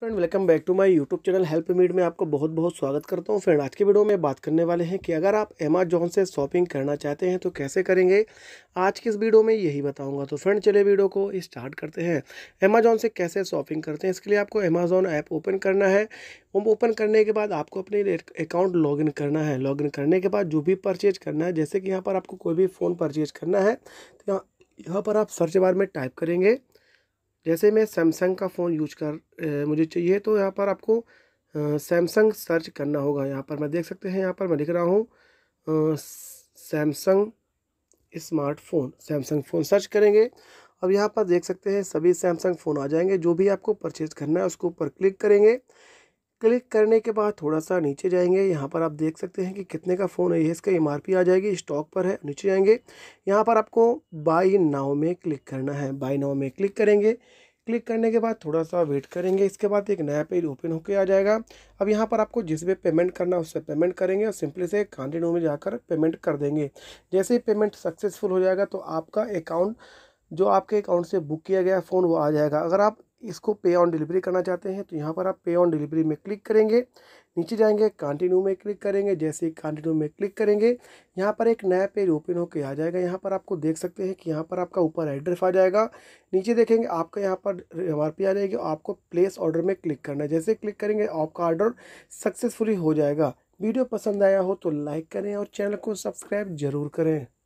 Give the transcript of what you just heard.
friend welcome back to my YouTube channel help मीड में आपको बहुत बहुत स्वागत करता हूं फ्रेंड आज के वीडियो में बात करने वाले हैं कि अगर आप अमेजोन से शॉपिंग करना चाहते हैं तो कैसे करेंगे आज की इस वीडियो में यही बताऊंगा तो फ्रेंड चले वीडियो को स्टार्ट करते हैं अमेजोन से कैसे शॉपिंग करते हैं इसके लिए आपको अमेजोन ऐप ओपन करना है ओपन करने के बाद आपको अपने अकाउंट लॉगिन करना है लॉगिन करने के बाद जो भी परचेज करना है जैसे कि यहाँ पर आपको कोई भी फ़ोन परचेज करना है तो यहाँ पर आप सर्च बार में टाइप करेंगे जैसे मैं सैमसंग का फ़ोन यूज कर मुझे चाहिए तो यहाँ पर आपको सैमसंग सर्च करना होगा यहाँ पर मैं देख सकते हैं यहाँ पर मैं लिख रहा हूँ Samsung smartphone Samsung phone search करेंगे अब यहाँ पर देख सकते हैं सभी सैमसंग फ़ोन आ जाएंगे जो भी आपको परचेज़ करना है उसके ऊपर क्लिक करेंगे क्लिक करने के बाद थोड़ा सा नीचे जाएंगे यहाँ पर आप देख सकते हैं कि कितने का फ़ोन है ये इसका एम आ जाएगी स्टॉक पर है नीचे जाएंगे यहाँ पर आपको बाई नाव में क्लिक करना है बाई नाव में क्लिक करेंगे क्लिक करने के बाद थोड़ा सा वेट करेंगे इसके बाद एक नया पेज ओपन होकर आ जाएगा अब यहाँ पर आपको जिस पे पेमेंट करना है उससे पेमेंट करेंगे और सिंपली से कांटेक्ट में जाकर पेमेंट कर देंगे जैसे ही पेमेंट सक्सेसफुल हो जाएगा तो आपका अकाउंट जो आपके अकाउंट से बुक किया गया फ़ोन वो आ जाएगा अगर आप इसको पे ऑन डिलीवरी करना चाहते हैं तो यहाँ पर आप पे ऑन डिलीवरी में क्लिक करेंगे नीचे जाएंगे कंटिन्यू में क्लिक करेंगे जैसे ही कंटिन्यू में क्लिक करेंगे यहाँ पर एक नया पेज ओपन होकर आ जाएगा यहाँ पर आपको देख सकते हैं कि यहाँ पर आपका ऊपर एड्रेस आ जाएगा नीचे देखेंगे आपका यहाँ पर एम आ जाएगी आपको प्लेस ऑर्डर में क्लिक करना है जैसे क्लिक करेंगे आपका ऑर्डर सक्सेसफुली हो जाएगा वीडियो पसंद आया हो तो लाइक करें और चैनल को सब्सक्राइब जरूर करें